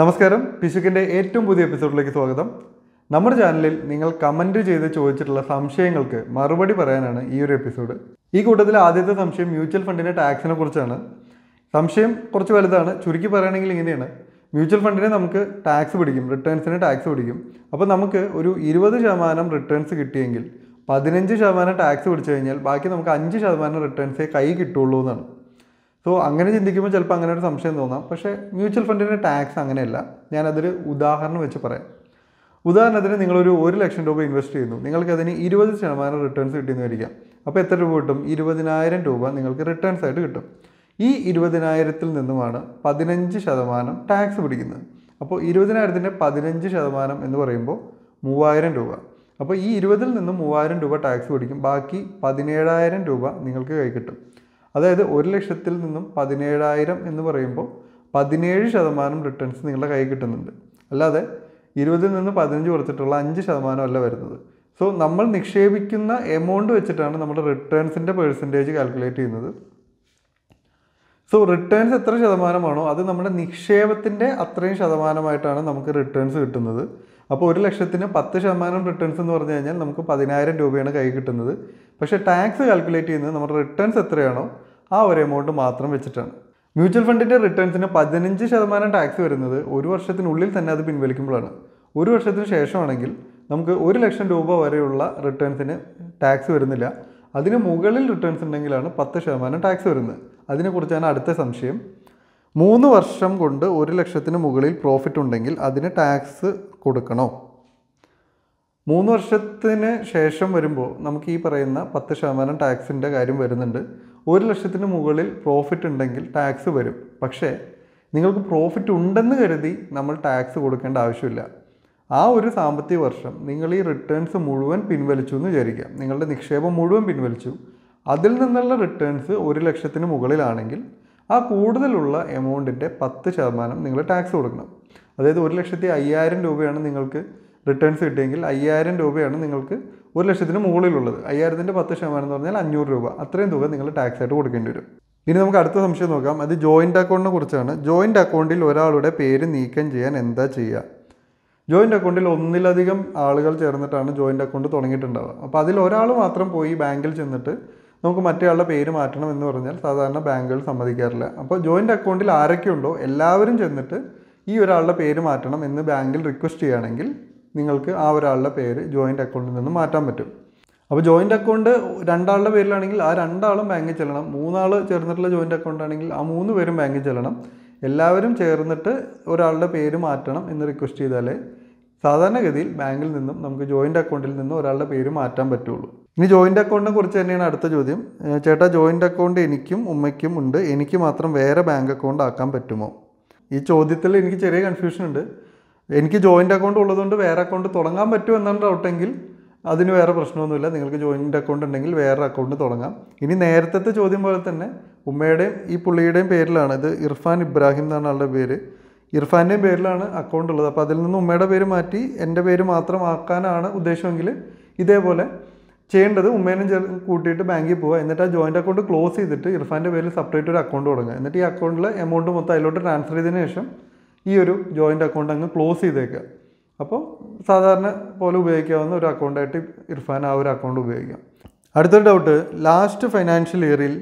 നമസ്കാരം പിശുക്കിൻ്റെ ഏറ്റവും പുതിയ എപ്പിസോഡിലേക്ക് സ്വാഗതം നമ്മുടെ ചാനലിൽ നിങ്ങൾ കമൻ്റ് ചെയ്ത് ചോദിച്ചിട്ടുള്ള സംശയങ്ങൾക്ക് മറുപടി പറയാനാണ് ഈ ഒരു എപ്പിസോഡ് ഈ കൂട്ടത്തിൽ ആദ്യത്തെ സംശയം മ്യൂച്വൽ ഫണ്ടിൻ്റെ ടാക്സിനെ കുറിച്ചാണ് സംശയം കുറച്ച് വലുതാണ് ചുരുക്കി പറയുകയാണെങ്കിൽ ഇങ്ങനെയാണ് മ്യൂച്വൽ ഫണ്ടിനെ നമുക്ക് ടാക്സ് പിടിക്കും റിട്ടേൺസിന് ടാക്സ് പിടിക്കും അപ്പോൾ നമുക്ക് ഒരു ഇരുപത് ശതമാനം റിട്ടേൺസ് കിട്ടിയെങ്കിൽ പതിനഞ്ച് ശതമാനം ടാക്സ് പിടിച്ചു കഴിഞ്ഞാൽ ബാക്കി നമുക്ക് അഞ്ച് ശതമാനം റിട്ടേൺസേ കൈ കിട്ടുള്ളൂ എന്നാണ് സോ അങ്ങനെ ചിന്തിക്കുമ്പോൾ ചിലപ്പോൾ അങ്ങനെ ഒരു സംശയം തോന്നാം പക്ഷേ മ്യൂച്വൽ ഫണ്ടിൻ്റെ ടാക്സ് അങ്ങനെയല്ല ഞാനതൊരു ഉദാഹരണം വെച്ച് പറയാം ഉദാഹരണത്തിന് നിങ്ങളൊരു ഒരു ലക്ഷം രൂപ ഇൻവെസ്റ്റ് ചെയ്യുന്നു നിങ്ങൾക്ക് അതിന് ഇരുപത് ശതമാനം റിട്ടേൺസ് കിട്ടിയെന്ന് അപ്പോൾ എത്ര രൂപ കിട്ടും ഇരുപതിനായിരം രൂപ നിങ്ങൾക്ക് റിട്ടേൺസ് ആയിട്ട് കിട്ടും ഈ ഇരുപതിനായിരത്തിൽ നിന്നുമാണ് പതിനഞ്ച് ശതമാനം ടാക്സ് പിടിക്കുന്നത് അപ്പോൾ ഇരുപതിനായിരത്തിൻ്റെ പതിനഞ്ച് ശതമാനം എന്ന് പറയുമ്പോൾ മൂവായിരം രൂപ അപ്പോൾ ഈ ഇരുപതിൽ നിന്നും മൂവായിരം രൂപ ടാക്സ് പിടിക്കും ബാക്കി പതിനേഴായിരം രൂപ നിങ്ങൾക്ക് കൈ കിട്ടും അതായത് ഒരു ലക്ഷത്തിൽ നിന്നും പതിനേഴായിരം എന്ന് പറയുമ്പോൾ പതിനേഴ് ശതമാനം റിട്ടേൺസ് നിങ്ങളുടെ കൈ കിട്ടുന്നുണ്ട് അല്ലാതെ ഇരുപതിൽ നിന്ന് പതിനഞ്ച് കുറച്ചിട്ടുള്ള അഞ്ച് ശതമാനമല്ല വരുന്നത് സോ നമ്മൾ നിക്ഷേപിക്കുന്ന എമൗണ്ട് വെച്ചിട്ടാണ് നമ്മുടെ റിട്ടേൺസിൻ്റെ പെർസെൻറ്റേജ് കാൽക്കുലേറ്റ് ചെയ്യുന്നത് സോ റിട്ടേൺസ് എത്ര ശതമാനമാണോ അത് നമ്മുടെ നിക്ഷേപത്തിൻ്റെ അത്രയും ശതമാനമായിട്ടാണ് നമുക്ക് റിട്ടേൺസ് കിട്ടുന്നത് അപ്പോൾ ഒരു ലക്ഷത്തിന് പത്ത് ശതമാനം റിട്ടേൺസ് എന്ന് പറഞ്ഞു കഴിഞ്ഞാൽ നമുക്ക് പതിനായിരം രൂപയാണ് കൈ കിട്ടുന്നത് പക്ഷേ ടാക്സ് കാൽക്കുലേറ്റ് ചെയ്യുന്നത് നമ്മുടെ റിട്ടേൺസ് എത്രയാണോ ആ ഒരു എമൗണ്ട് മാത്രം വെച്ചിട്ടാണ് മ്യൂച്വൽ ഫണ്ടിൻ്റെ റിട്ടേൺസിന് പതിനഞ്ച് ശതമാനം ടാക്സ് വരുന്നത് ഒരു വർഷത്തിനുള്ളിൽ തന്നെ അത് പിൻവലിക്കുമ്പോഴാണ് ഒരു വർഷത്തിന് ശേഷമാണെങ്കിൽ നമുക്ക് ഒരു ലക്ഷം രൂപ വരെയുള്ള റിട്ടേൺസിന് ടാക്സ് വരുന്നില്ല അതിന് മുകളിൽ റിട്ടേൺസ് ഉണ്ടെങ്കിലാണ് പത്ത് ശതമാനം ടാക്സ് വരുന്നത് അതിനെക്കുറിച്ചാണ് അടുത്ത സംശയം മൂന്ന് വർഷം കൊണ്ട് ഒരു ലക്ഷത്തിന് മുകളിൽ പ്രോഫിറ്റ് ഉണ്ടെങ്കിൽ അതിന് ടാക്സ് കൊടുക്കണോ മൂന്ന് വർഷത്തിന് ശേഷം വരുമ്പോൾ നമുക്ക് ഈ പറയുന്ന പത്ത് ശതമാനം ടാക്സിൻ്റെ കാര്യം വരുന്നുണ്ട് ഒരു ലക്ഷത്തിന് മുകളിൽ പ്രോഫിറ്റ് ഉണ്ടെങ്കിൽ ടാക്സ് വരും പക്ഷേ നിങ്ങൾക്ക് പ്രോഫിറ്റ് ഉണ്ടെന്ന് കരുതി നമ്മൾ ടാക്സ് കൊടുക്കേണ്ട ആവശ്യമില്ല ആ ഒരു സാമ്പത്തിക വർഷം നിങ്ങൾ ഈ റിട്ടേൺസ് മുഴുവൻ പിൻവലിച്ചു എന്ന് വിചാരിക്കാം നിങ്ങളുടെ നിക്ഷേപം മുഴുവൻ പിൻവലിച്ചു അതിൽ നിന്നുള്ള റിട്ടേൺസ് ഒരു ലക്ഷത്തിന് മുകളിലാണെങ്കിൽ ആ കൂടുതലുള്ള എമൗണ്ടിൻ്റെ പത്ത് ശതമാനം നിങ്ങൾ ടാക്സ് കൊടുക്കണം അതായത് ഒരു ലക്ഷത്തി അയ്യായിരം രൂപയാണ് നിങ്ങൾക്ക് റിട്ടേൺസ് കിട്ടിയെങ്കിൽ അയ്യായിരം രൂപയാണ് നിങ്ങൾക്ക് ഒരു ലക്ഷത്തിന് മുകളിലുള്ളത് അയ്യായിരത്തിൻ്റെ പത്ത് ശതമാനം എന്ന് പറഞ്ഞാൽ അഞ്ഞൂറ് രൂപ അത്രയും തുക നിങ്ങൾ ടാക്സ് ആയിട്ട് കൊടുക്കേണ്ടി വരും ഇനി നമുക്ക് അടുത്ത സംശയം നോക്കാം അത് ജോയിൻ്റ് അക്കൗണ്ടിനെ കുറിച്ചാണ് ജോയിൻ്റ് അക്കൗണ്ടിൽ ഒരാളുടെ പേര് നീക്കം ചെയ്യാൻ എന്താ ചെയ്യുക ജോയിൻ്റ് അക്കൗണ്ടിൽ ഒന്നിലധികം ആളുകൾ ചേർന്നിട്ടാണ് ജോയിൻ്റ് അക്കൗണ്ട് തുടങ്ങിയിട്ടുണ്ടാവുക അപ്പോൾ അതിൽ ഒരാൾ മാത്രം പോയി ബാങ്കിൽ ചെന്നിട്ട് നമുക്ക് മറ്റേയാളുടെ പേര് മാറ്റണം എന്ന് പറഞ്ഞാൽ സാധാരണ ബാങ്കുകൾ സമ്മതിക്കാറില്ല അപ്പോൾ ജോയിൻ്റ് അക്കൗണ്ടിൽ ആരൊക്കെയുണ്ടോ എല്ലാവരും ചെന്നിട്ട് ഈ ഒരാളുടെ പേര് മാറ്റണം എന്ന് ബാങ്കിൽ റിക്വസ്റ്റ് ചെയ്യുകയാണെങ്കിൽ നിങ്ങൾക്ക് ആ ഒരാളുടെ പേര് ജോയിൻ്റ് അക്കൗണ്ടിൽ നിന്ന് മാറ്റാൻ പറ്റും അപ്പോൾ ജോയിൻ്റ് അക്കൗണ്ട് രണ്ടാളുടെ പേരിലാണെങ്കിൽ ആ രണ്ടാളും ബാങ്കിൽ ചെല്ലണം മൂന്നാൾ ചേർന്നിട്ടുള്ള ജോയിൻ്റ് അക്കൗണ്ട് ആണെങ്കിൽ ആ മൂന്ന് പേരും ബാങ്കിൽ ചെല്ലണം എല്ലാവരും ചേർന്നിട്ട് ഒരാളുടെ പേര് മാറ്റണം എന്ന് റിക്വസ്റ്റ് ചെയ്താലേ സാധാരണഗതിയിൽ ബാങ്കിൽ നിന്നും നമുക്ക് ജോയിൻ്റ് അക്കൗണ്ടിൽ നിന്നും ഒരാളുടെ പേര് മാറ്റാൻ പറ്റുള്ളൂ ഇനി ജോയിൻ്റ് അക്കൗണ്ടിനെ കുറിച്ച് തന്നെയാണ് അടുത്ത ചോദ്യം ചേട്ടാ ജോയിൻ്റ് അക്കൗണ്ട് എനിക്കും ഉമ്മയ്ക്കും ഉണ്ട് എനിക്ക് മാത്രം വേറെ ബാങ്ക് അക്കൗണ്ട് ആക്കാൻ പറ്റുമോ ഈ ചോദ്യത്തിൽ എനിക്ക് ചെറിയ കൺഫ്യൂഷൻ ഉണ്ട് എനിക്ക് ജോയിൻ്റ് അക്കൗണ്ട് ഉള്ളതുകൊണ്ട് വേറെ അക്കൗണ്ട് തുടങ്ങാൻ പറ്റുമോ എന്നാണ് ഡൗട്ടെങ്കിൽ അതിന് വേറെ പ്രശ്നമൊന്നുമില്ല നിങ്ങൾക്ക് ജോയിൻ്റ് അക്കൗണ്ട് ഉണ്ടെങ്കിൽ വേറെ അക്കൗണ്ട് തുടങ്ങാം ഇനി നേരത്തെ ചോദ്യം പോലെ തന്നെ ഉമ്മയുടെയും ഈ പുള്ളിയുടെയും പേരിലാണ് ഇത് ഇർഫാൻ ഇബ്രാഹിം എന്നാണ് ആളുടെ പേര് ഇർഫാൻ്റെയും പേരിലാണ് അക്കൗണ്ട് ഉള്ളത് അപ്പോൾ അതിൽ നിന്ന് ഉമ്മയുടെ പേര് മാറ്റി എൻ്റെ പേര് മാത്രം ആക്കാനാണ് ഉദ്ദേശമെങ്കിൽ ഇതേപോലെ ചെയ്യേണ്ടത് ഉമ്മേനും ചേർ കൂട്ടിയിട്ട് ബാങ്കിൽ പോവുക എന്നിട്ട് ആ ജോയിൻറ്റ് അക്കൗണ്ട് ക്ലോസ് ചെയ്തിട്ട് ഇർഫാൻ്റെ പേരിൽ സെപ്പറേറ്റ് ഒരു അക്കൗണ്ട് തുടങ്ങുക എന്നിട്ട് ഈ അക്കൗണ്ടിൽ എമൗണ്ട് മൊത്തം അതിലോട്ട് ട്രാൻസ്ഫർ ചെയ്തതിന് ശേഷം ഈ ഒരു ജോയിൻറ്റ് അക്കൗണ്ട് അങ്ങ് ക്ലോസ് ചെയ്തേക്കുക അപ്പോൾ സാധാരണ പോലെ ഉപയോഗിക്കാവുന്ന ഒരു അക്കൗണ്ടായിട്ട് ഇർഫാൻ ആ ഒരു അക്കൗണ്ട് ഉപയോഗിക്കാം അടുത്തൊരു ഡൗട്ട് ലാസ്റ്റ് ഫൈനാൻഷ്യൽ ഇയറിൽ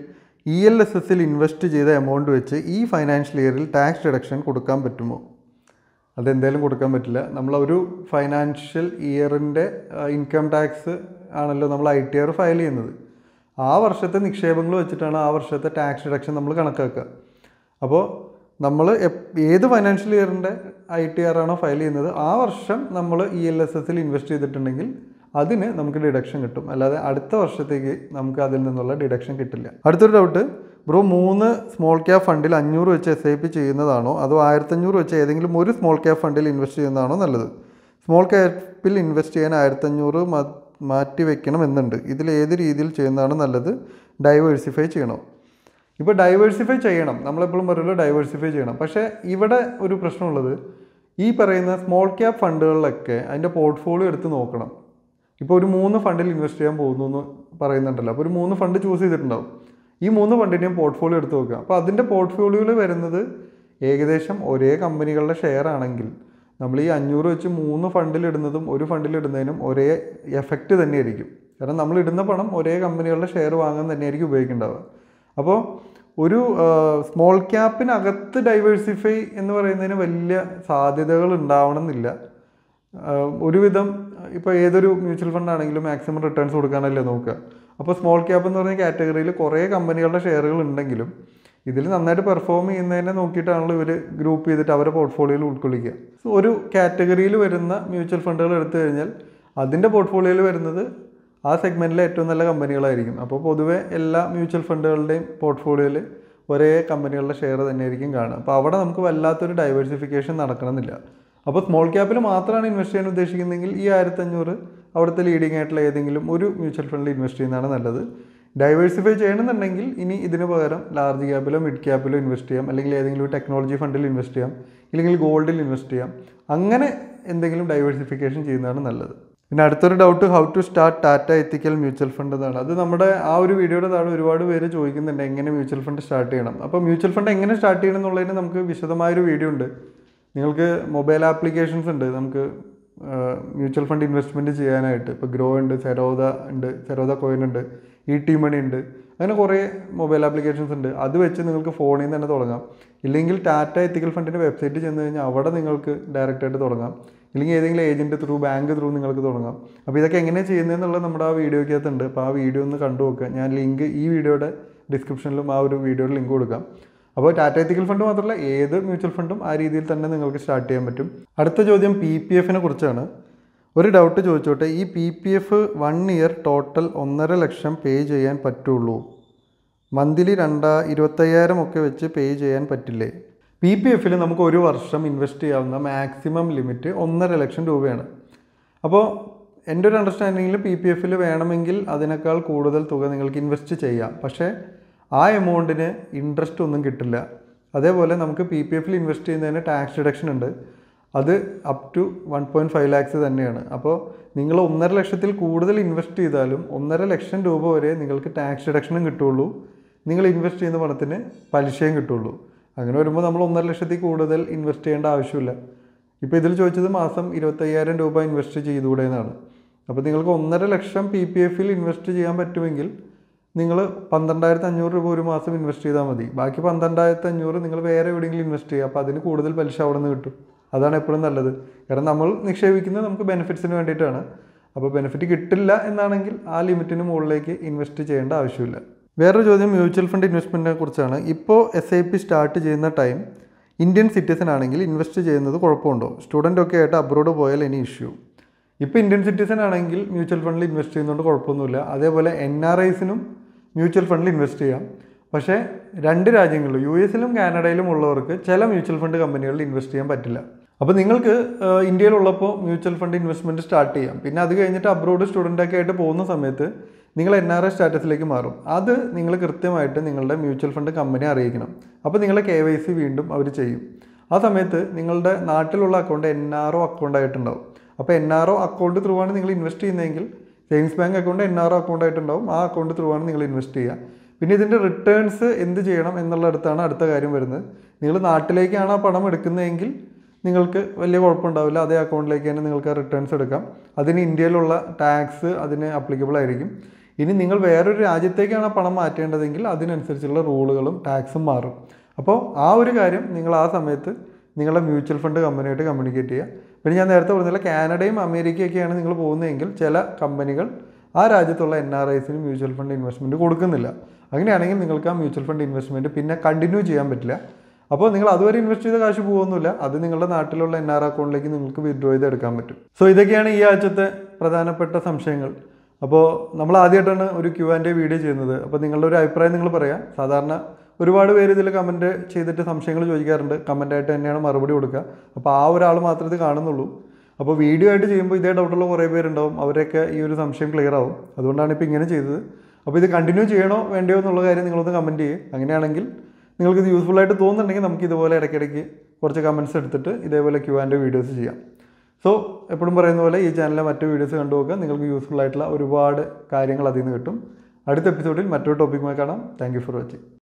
ഇ എൽ എസ് എസിൽ ഇൻവെസ്റ്റ് ചെയ്ത എമൗണ്ട് വെച്ച് ഈ ഫൈനാൻഷ്യൽ ഇയറിൽ ടാക്സ് ഡിഡക്ഷൻ കൊടുക്കാൻ പറ്റുമോ അതെന്തായാലും കൊടുക്കാൻ പറ്റില്ല നമ്മൾ ഒരു ഫൈനാൻഷ്യൽ ഇയറിൻ്റെ ഇൻകം ടാക്സ് ആണല്ലോ നമ്മൾ ഐ ടി ആർ ഫയൽ ചെയ്യുന്നത് ആ വർഷത്തെ നിക്ഷേപങ്ങൾ വെച്ചിട്ടാണ് ആ വർഷത്തെ ടാക്സ് ഡിഡക്ഷൻ നമ്മൾ കണക്കാക്കുക അപ്പോൾ നമ്മൾ ഏത് ഫൈനാൻഷ്യൽ ഇയറിൻ്റെ ഐ ടി ആർ ആണോ ഫയൽ ചെയ്യുന്നത് ആ വർഷം നമ്മൾ ഇ എൽ എസ് എസിൽ ഇൻവെസ്റ്റ് ചെയ്തിട്ടുണ്ടെങ്കിൽ അതിന് നമുക്ക് ഡിഡക്ഷൻ കിട്ടും അല്ലാതെ അടുത്ത വർഷത്തേക്ക് നമുക്ക് അതിൽ നിന്നുള്ള ഡിഡക്ഷൻ കിട്ടില്ല അടുത്തൊരു ഡൗട്ട് ബ്രോ മൂന്ന് സ്മോൾ ക്യാപ് ഫണ്ടിൽ അഞ്ഞൂറ് വെച്ച് എസ് ഐ പി ചെയ്യുന്നതാണോ അതോ ആയിരത്തഞ്ഞൂറ് വെച്ച് ഏതെങ്കിലും ഒരു സ്മോൾ ക്യാപ് ഫണ്ടിൽ ഇൻവെസ്റ്റ് ചെയ്യുന്നതാണോ നല്ലത് സ്മോൾ ക്യാപ്പിൽ ഇൻവെസ്റ്റ് ചെയ്യാൻ ആയിരത്തഞ്ഞൂറ് മാറ്റി വെക്കണം എന്നുണ്ട് ഇതിൽ ഏത് രീതിയിൽ ചെയ്യുന്നതാണ് നല്ലത് ഡൈവേഴ്സിഫൈ ചെയ്യണം ഇപ്പോൾ ഡൈവേഴ്സിഫൈ ചെയ്യണം നമ്മളെപ്പോഴും പറയുമല്ലോ ഡൈവേഴ്സിഫൈ ചെയ്യണം പക്ഷേ ഇവിടെ ഒരു പ്രശ്നമുള്ളത് ഈ പറയുന്ന സ്മോൾ ക്യാപ് ഫണ്ടുകളിലൊക്കെ അതിൻ്റെ പോർട്ട്ഫോളിയോ എടുത്ത് നോക്കണം ഇപ്പോൾ ഒരു മൂന്ന് ഫണ്ടിൽ ഇൻവെസ്റ്റ് ചെയ്യാൻ പോകുന്നു എന്ന് പറയുന്നുണ്ടല്ലോ അപ്പോൾ ഒരു മൂന്ന് ഫണ്ട് ചൂസ് ചെയ്തിട്ടുണ്ടാവും ഈ മൂന്ന് ഫണ്ടിൻ്റെയും പോർട്ട്ഫോളിയോ എടുത്ത് നോക്കുക അപ്പോൾ അതിൻ്റെ പോർട്ട്ഫോളിയോയിൽ വരുന്നത് ഏകദേശം ഒരേ കമ്പനികളുടെ ഷെയർ ആണെങ്കിൽ നമ്മൾ ഈ അഞ്ഞൂറ് വെച്ച് മൂന്ന് ഫണ്ടിലിടുന്നതും ഒരു ഫണ്ടിലിടുന്നതിനും ഒരേ എഫക്റ്റ് തന്നെയായിരിക്കും കാരണം നമ്മൾ ഇടുന്ന പണം ഒരേ കമ്പനികളുടെ ഷെയർ വാങ്ങാൻ തന്നെയായിരിക്കും ഉപയോഗിക്കേണ്ടത് അപ്പോൾ ഒരു സ്മോൾ ക്യാപ്പിനകത്ത് ഡൈവേഴ്സിഫൈ എന്ന് പറയുന്നതിന് വലിയ സാധ്യതകൾ ഉണ്ടാവണമെന്നില്ല ഒരുവിധം ഇപ്പോൾ ഏതൊരു മ്യൂച്വൽ ഫണ്ടാണെങ്കിലും മാക്സിമം റിട്ടേൺസ് കൊടുക്കാനല്ലേ നോക്കുക അപ്പോൾ സ്മോൾ ക്യാപ്പ് എന്ന് പറഞ്ഞ കാറ്റഗറിയിൽ കുറേ കമ്പനികളുടെ ഷെയറുകൾ ഉണ്ടെങ്കിലും ഇതിൽ നന്നായിട്ട് പെർഫോം ചെയ്യുന്നതിനെ നോക്കിയിട്ടാണല്ലോ ഇവർ ഗ്രൂപ്പ് ചെയ്തിട്ട് അവരുടെ പോർട്ട്ഫോളിയോയിൽ ഉൾക്കൊള്ളിക്കുക സോ ഒരു കാറ്റഗറിയിൽ വരുന്ന മ്യൂച്വൽ ഫണ്ടുകൾ എടുത്തു കഴിഞ്ഞാൽ അതിൻ്റെ പോർട്ട്ഫോളിയോയിൽ വരുന്നത് ആ സെഗ്മെൻറ്റിലെ ഏറ്റവും നല്ല കമ്പനികളായിരിക്കും അപ്പോൾ പൊതുവെ എല്ലാ മ്യൂച്വൽ ഫണ്ടുകളുടെയും പോർട്ട്ഫോളിയോയിൽ ഒരേ കമ്പനികളുടെ ഷെയർ തന്നെയായിരിക്കും കാണുക അപ്പോൾ അവിടെ നമുക്ക് വല്ലാത്തൊരു ഡൈവേഴ്സിഫിക്കേഷൻ നടക്കണമെന്നില്ല അപ്പോൾ സ്മോൾ ക്യാപ്പിൽ മാത്രമാണ് ഇൻവെസ്റ്റ് ചെയ്യാൻ ഉദ്ദേശിക്കുന്നതെങ്കിൽ ഈ ആയിരത്തഞ്ഞൂറ് അവിടുത്തെ ലീഡിങ് ആയിട്ടുള്ള ഏതെങ്കിലും ഒരു മ്യൂച്വൽ ഫണ്ടിൽ ഇൻവെസ്റ്റ് ചെയ്യുന്നതാണ് നല്ലത് ഡൈവേഴ്സിഫൈ ചെയ്യണമെന്നുണ്ടെങ്കിൽ ഇനി ഇതിന് പകരം ലാർജ് ക്യാപ്പിലോ മിഡ് ക്യാപ്പിലോ ഇൻവെസ്റ്റ് ചെയ്യാം അല്ലെങ്കിൽ ഏതെങ്കിലും ഒരു ടെക്നോളജി ഫണ്ടിൽ ഇൻവെസ്റ്റ് ചെയ്യാം ഇല്ലെങ്കിൽ ഗോൾഡിൽ ഇൻവെസ്റ്റ് ചെയ്യാം അങ്ങനെ എന്തെങ്കിലും ഡൈവേഴ്സിഫിക്കേഷൻ ചെയ്യുന്നതാണ് നല്ലത് പിന്നെ അടുത്തൊരു doubt how to start Tata ethical mutual fund എന്നാണ് അത് നമ്മുടെ ആ ഒരു വീഡിയോയുടെ താഴെ ഒരുപാട് പേര് ചോദിക്കുന്നുണ്ട് എങ്ങനെ മ്യൂച്വൽ ഫണ്ട് സ്റ്റാർട്ട് ചെയ്യണം അപ്പോൾ മ്യൂച്വൽ ഫണ്ട് എങ്ങനെ സ്റ്റാർട്ട് ചെയ്യണം എന്നുള്ളതിന് നമുക്ക് വിശദമായൊരു വീഡിയോ ഉണ്ട് നിങ്ങൾക്ക് മൊബൈൽ ആപ്ലിക്കേഷൻസ് ഉണ്ട് നമുക്ക് മ്യൂച്വൽ ഫണ്ട് ഇൻവെസ്റ്റ്മെൻറ്റ് ചെയ്യാനായിട്ട് ഇപ്പോൾ ഗ്രോ ഉണ്ട് സെരോദ ഉണ്ട് സെരോദ കോയിൻ ഉണ്ട് ഇ ടി മണി ഉണ്ട് അങ്ങനെ കുറേ മൊബൈൽ ആപ്ലിക്കേഷൻസ് ഉണ്ട് അത് വെച്ച് നിങ്ങൾക്ക് ഫോണിൽ നിന്ന് തന്നെ തുടങ്ങാം ഇല്ലെങ്കിൽ ടാറ്റ എത്തിക്കൽ ഫണ്ടിൻ്റെ വെബ്സൈറ്റിൽ ചെന്ന് കഴിഞ്ഞാൽ അവിടെ നിങ്ങൾക്ക് ഡയറക്റ്റായിട്ട് തുടങ്ങാം ഇല്ലെങ്കിൽ ഏതെങ്കിലും ഏജൻറ്റ് ത്രൂ ബാങ്ക് ത്രൂ നിങ്ങൾക്ക് തുടങ്ങാം അപ്പോൾ ഇതൊക്കെ എങ്ങനെ ചെയ്യുന്നതെന്നുള്ളത് നമ്മുടെ ആ വീഡിയോയ്ക്കകത്തുണ്ട് അപ്പോൾ ആ വീഡിയോ ഒന്ന് കണ്ടു നോക്കുക ഞാൻ ലിങ്ക് ഈ വീഡിയോയുടെ ഡിസ്ക്രിപ്ഷനിലും ആ ഒരു വീഡിയോയുടെ ലിങ്ക് കൊടുക്കാം അപ്പോൾ ടാറ്റ എത്തിക്കൽ ഫണ്ട് മാത്രമല്ല ഏത് മ്യൂച്വൽ ഫണ്ടും ആ രീതിയിൽ തന്നെ നിങ്ങൾക്ക് സ്റ്റാർട്ട് ചെയ്യാൻ പറ്റും അടുത്ത ചോദ്യം പി പി എഫിനെ കുറിച്ചാണ് ഒരു ഡൗട്ട് ചോദിച്ചോട്ടെ ഈ P P F one year total ഒന്നര ലക്ഷം പേ ചെയ്യാൻ പറ്റുള്ളൂ മന്ത്ലി രണ്ടാ ഇരുപത്തയ്യായിരം ഒക്കെ വെച്ച് പേ ചെയ്യാൻ പറ്റില്ലേ പി പി എഫിൽ നമുക്ക് ഒരു വർഷം ഇൻവെസ്റ്റ് ചെയ്യാവുന്ന മാക്സിമം ലിമിറ്റ് ഒന്നര ലക്ഷം രൂപയാണ് അപ്പോൾ എൻ്റെ ഒരു അണ്ടർസ്റ്റാൻഡിങ്ങിൽ പി പി എഫിൽ വേണമെങ്കിൽ അതിനേക്കാൾ കൂടുതൽ തുക നിങ്ങൾക്ക് ഇൻവെസ്റ്റ് ചെയ്യാം പക്ഷേ ആ എമൗണ്ടിന് ഇൻട്രസ്റ്റ് ഒന്നും കിട്ടില്ല അതേപോലെ നമുക്ക് പി പി എഫിൽ ഇൻവെസ്റ്റ് ചെയ്യുന്നതിന് ടാക്സ് ഡിഡക്ഷൻ ഉണ്ട് അത് up to one point five lakhs തന്നെയാണ് അപ്പോൾ നിങ്ങൾ ഒന്നര ലക്ഷത്തിൽ കൂടുതൽ ഇൻവെസ്റ്റ് ചെയ്താലും ഒന്നര ലക്ഷം രൂപ വരെ നിങ്ങൾക്ക് ടാക്സ് ഡിഡക്ഷനും കിട്ടുള്ളൂ നിങ്ങൾ ഇൻവെസ്റ്റ് ചെയ്യുന്ന പണത്തിന് പലിശയും കിട്ടുള്ളൂ അങ്ങനെ വരുമ്പോൾ നമ്മൾ ഒന്നര ലക്ഷത്തിൽ കൂടുതൽ ഇൻവെസ്റ്റ് ചെയ്യേണ്ട ആവശ്യമില്ല ഇപ്പോൾ ഇതിൽ ചോദിച്ചത് മാസം ഇരുപത്തയ്യായിരം രൂപ ഇൻവെസ്റ്റ് ചെയ്തുകൂടെ എന്നാണ് അപ്പോൾ നിങ്ങൾക്ക് ഒന്നര ലക്ഷം പി പി എഫിൽ ഇൻവെസ്റ്റ് ചെയ്യാൻ പറ്റുമെങ്കിൽ നിങ്ങൾ പന്ത്രണ്ടായിരത്തി അഞ്ഞൂറ് രൂപ ഒരു മാസം ഇൻവെസ്റ്റ് ചെയ്താൽ മതി ബാക്കി പന്ത്രണ്ടായിരത്തി അഞ്ഞൂറ് നിങ്ങൾ വേറെ എവിടെയെങ്കിലും ഇൻവെസ്റ്റ് ചെയ്യുക അപ്പോൾ അതിന് കൂടുതൽ പലിശ അവിടെ നിന്ന് കിട്ടും അതാണ് എപ്പോഴും നല്ലത് കാരണം നമ്മൾ നിക്ഷേപിക്കുന്നത് നമുക്ക് ബെനിഫിറ്റ്സിന് വേണ്ടിയിട്ടാണ് അപ്പോൾ ബെനിഫിറ്റ് കിട്ടില്ല എന്നാണെങ്കിൽ ആ ലിമിറ്റിന് മുകളിലേക്ക് ഇൻവെസ്റ്റ് ചെയ്യേണ്ട ആവശ്യമില്ല വേറൊരു ചോദ്യം മ്യൂച്വൽ ഫണ്ട് ഇൻവെസ്റ്റ്മെൻറ്റിനെ കുറിച്ചാണ് ഇപ്പോൾ എസ് ഐ പി സ്റ്റാർട്ട് ചെയ്യുന്ന ടൈം ഇന്ത്യൻ സിറ്റിസൺ ആണെങ്കിൽ ഇൻവെസ്റ്റ് ചെയ്യുന്നത് കുഴപ്പമുണ്ടോ സ്റ്റുഡൻ്റ് ഒക്കെ ആയിട്ട് അബ്രോഡ് പോയാൽ എനി ഇഷ്യൂ ഇപ്പോൾ ഇന്ത്യൻ സിറ്റിസൺ ആണെങ്കിൽ മ്യൂച്വൽ ഫണ്ടിൽ ഇൻവെസ്റ്റ് ചെയ്യുന്നതുകൊണ്ട് കുഴപ്പമൊന്നുമില്ല അതേപോലെ എൻ ആർ ഐസിനും മ്യൂച്വൽ ഫണ്ടിൽ ഇൻവെസ്റ്റ് ചെയ്യാം പക്ഷേ രണ്ട് രാജ്യങ്ങളിലും യു എസിലും കാനഡയിലും ഉള്ളവർക്ക് ചില മ്യൂച്വൽ ഫണ്ട് കമ്പനികളിൽ ഇൻവെസ്റ്റ് ചെയ്യാൻ പറ്റില്ല അപ്പോൾ നിങ്ങൾക്ക് ഇന്ത്യയിലുള്ളപ്പോൾ മ്യൂച്വൽ ഫണ്ട് ഇൻവെസ്റ്റ്മെൻറ്റ് സ്റ്റാർട്ട് ചെയ്യാം പിന്നെ അത് കഴിഞ്ഞിട്ട് അബ്രോഡ് സ്റ്റുഡൻ്റൊക്കെ ആയിട്ട് പോകുന്ന സമയത്ത് നിങ്ങൾ എൻ ആർ ഐ സ്റ്റാറ്റസിലേക്ക് മാറും അത് നിങ്ങൾ കൃത്യമായിട്ട് നിങ്ങളുടെ മ്യൂച്വൽ ഫണ്ട് കമ്പനി അറിയിക്കണം അപ്പോൾ നിങ്ങളെ കെ വൈ സി വീണ്ടും അവർ ചെയ്യും ആ സമയത്ത് നിങ്ങളുടെ നാട്ടിലുള്ള അക്കൗണ്ട് എൻ ആർ ഒ അക്കൗണ്ടായിട്ടുണ്ടാവും അപ്പോൾ N R O account through ആണ് നിങ്ങൾ ഇൻവെസ്റ്റ് ചെയ്യുന്നതെങ്കിൽ savings bank account N R account ആയിട്ടുണ്ടാവും ആ അക്കൗണ്ട് ത്രൂ ആണ് നിങ്ങൾ ഇൻവെസ്റ്റ് ചെയ്യുക പിന്നെ ഇതിൻ്റെ റിട്ടേൺസ് എന്ത് ചെയ്യണം എന്നുള്ള അടുത്താണ് അടുത്ത കാര്യം വരുന്നത് നിങ്ങൾ നാട്ടിലേക്കാണ് ആ പണം എടുക്കുന്നതെങ്കിൽ നിങ്ങൾക്ക് വലിയ കുഴപ്പമുണ്ടാവില്ല അതേ അക്കൗണ്ടിലേക്ക് തന്നെ നിങ്ങൾക്ക് ആ റിട്ടേൺസ് എടുക്കാം അതിന് ഇന്ത്യയിലുള്ള ടാക്സ് അതിന് അപ്ലിക്കബിൾ ആയിരിക്കും ഇനി നിങ്ങൾ വേറൊരു രാജ്യത്തേക്കാണ് ആ പണം മാറ്റേണ്ടതെങ്കിൽ അതിനനുസരിച്ചുള്ള റൂളുകളും ടാക്സും മാറും അപ്പോൾ ആ ഒരു കാര്യം നിങ്ങൾ ആ സമയത്ത് നിങ്ങളുടെ മ്യൂച്വൽ ഫണ്ട് കമ്പനിയായിട്ട് കമ്മ്യൂണിക്കേറ്റ് ചെയ്യുക പിന്നെ ഞാൻ നേരത്തെ പറഞ്ഞില്ല കാനഡയും അമേരിക്കയൊക്കെയാണ് നിങ്ങൾ പോകുന്നതെങ്കിൽ ചില കമ്പനികൾ ആ രാജ്യത്തുള്ള എൻ ആർ ഐസിന് മ്യൂച്വൽ ഫണ്ട് ഇൻവെസ്റ്റ്മെൻറ്റ് കൊടുക്കുന്നില്ല അങ്ങനെയാണെങ്കിൽ നിങ്ങൾക്ക് ആ മ്യൂച്വൽ ഫണ്ട് ഇൻവെസ്റ്റ്മെൻറ്റ് പിന്നെ കണ്ടിന്യൂ ചെയ്യാൻ പറ്റില്ല അപ്പോൾ നിങ്ങൾ അതുവരെ ഇൻവെസ്റ്റ് ചെയ്ത കാശ് പോകുന്നില്ല അത് നിങ്ങളുടെ നാട്ടിലുള്ള എൻ ആർ അക്കൗണ്ടിലേക്ക് നിങ്ങൾക്ക് വിഡ്രോ ചെയ്ത് എടുക്കാൻ പറ്റും സോ ഇതൊക്കെയാണ് ഈ ആഴ്ചത്തെ പ്രധാനപ്പെട്ട സംശയങ്ങൾ അപ്പോൾ നമ്മൾ ആദ്യമായിട്ടാണ് ഒരു ക്യൂ ആൻഡ് വീഡിയോ ചെയ്യുന്നത് അപ്പോൾ നിങ്ങളുടെ ഒരു അഭിപ്രായം നിങ്ങൾ പറയാം സാധാരണ ഒരുപാട് പേര് ഇതിൽ കമൻറ്റ് ചെയ്തിട്ട് സംശയങ്ങൾ ചോദിക്കാറുണ്ട് കമൻറ്റായിട്ട് തന്നെയാണ് മറുപടി കൊടുക്കുക അപ്പോൾ ആ ഒരാൾ മാത്രമേ ഇത് കാണുന്നുള്ളൂ അപ്പോൾ വീഡിയോ ആയിട്ട് ചെയ്യുമ്പോൾ ഇതേ ഡൗട്ടുള്ള കുറേ പേരുണ്ടാവും അവരൊക്കെ ഈ ഒരു സംശയം ക്ലിയർ ആവും അതുകൊണ്ടാണ് ഇപ്പോൾ ഇങ്ങനെ ചെയ്തത് അപ്പോൾ ഇത് കണ്ടിന്യൂ ചെയ്യണോ വേണ്ടയോ എന്നുള്ള കാര്യം നിങ്ങളൊന്ന് കമൻറ്റ് ചെയ്യുക അങ്ങനെയാണെങ്കിൽ നിങ്ങൾക്ക് ഇത് യൂസ്ഫുൾ ആയിട്ട് തോന്നുന്നുണ്ടെങ്കിൽ നമുക്ക് ഇതുപോലെ ഇടയ്ക്കിടയ്ക്ക് കുറച്ച് കമൻറ്റ്സ് എടുത്തിട്ട് ഇതേപോലെ ക്യൂ ആൻഡ് വീഡിയോസ് ചെയ്യാം സോ എപ്പോഴും പറയുന്ന പോലെ ഈ ചാനലിലെ മറ്റ് വീഡിയോസ് കണ്ടു നോക്കുക നിങ്ങൾക്ക് യൂസ്ഫുൾ ആയിട്ടുള്ള ഒരുപാട് കാര്യങ്ങൾ അതിൽ നിന്ന് കിട്ടും അടുത്ത എപ്പിസോഡിൽ മറ്റൊരു ടോപ്പിക്കുമായി കാണാം താങ്ക് ഫോർ വാച്ചിങ്